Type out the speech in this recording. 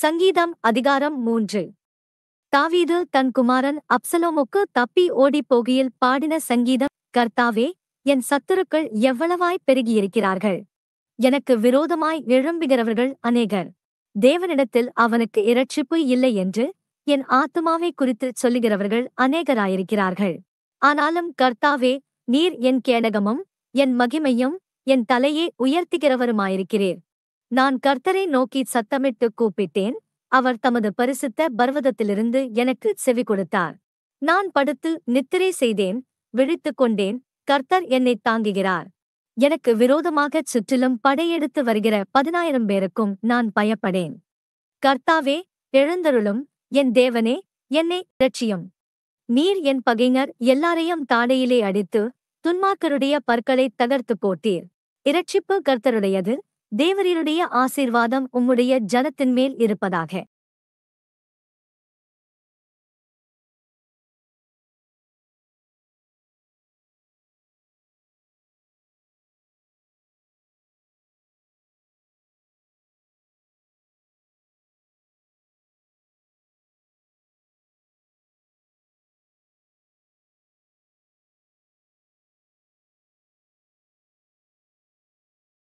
சங்கீதம் அதிகாரம் மூன்று தாவீது தன் குமாரன் அப்சலோமுக்கு தப்பி ஓடிப் போகையில் பாடின சங்கீதம் கர்த்தாவே என் சத்துருக்கள் எவ்வளவாய் பெருகியிருக்கிறார்கள் எனக்கு விரோதமாய் எழும்புகிறவர்கள் அநேகர் தேவனிடத்தில் அவனுக்கு இரட்சிப்பு இல்லை என்று என் ஆத்மாவை குறித்து சொல்லுகிறவர்கள் அநேகராயிருக்கிறார்கள் ஆனாலும் கர்த்தாவே நீர் என் கேடகமும் என் மகிமையும் என் தலையே உயர்த்துகிறவருமாயிருக்கிறேன் நான் கர்த்தரை நோக்கி சத்தமிட்டு கூப்பிட்டேன் அவர் தமது பரிசுத்த பர்வதத்திலிருந்து எனக்கு செவி கொடுத்தார் நான் படுத்து நித்திரை செய்தேன் விழித்து கொண்டேன் கர்த்தர் என்னை தாங்குகிறார் எனக்கு விரோதமாகச் சுற்றிலும் படையெடுத்து வருகிற பதினாயிரம் பேருக்கும் நான் பயப்படேன் கர்த்தாவே எழுந்தருளும் என் தேவனே என்னை லட்சியம் நீர் என் பகைஞர் எல்லாரையும் தாடையிலே அடித்து துன்மாக்கருடைய பற்களை தகர்த்து போட்டீர் இரட்சிப்பு கர்த்தருடையது தேவரீருடைய ஆசீர்வாதம் உம்முடைய ஜனத்தின் மேல் இருப்பதாக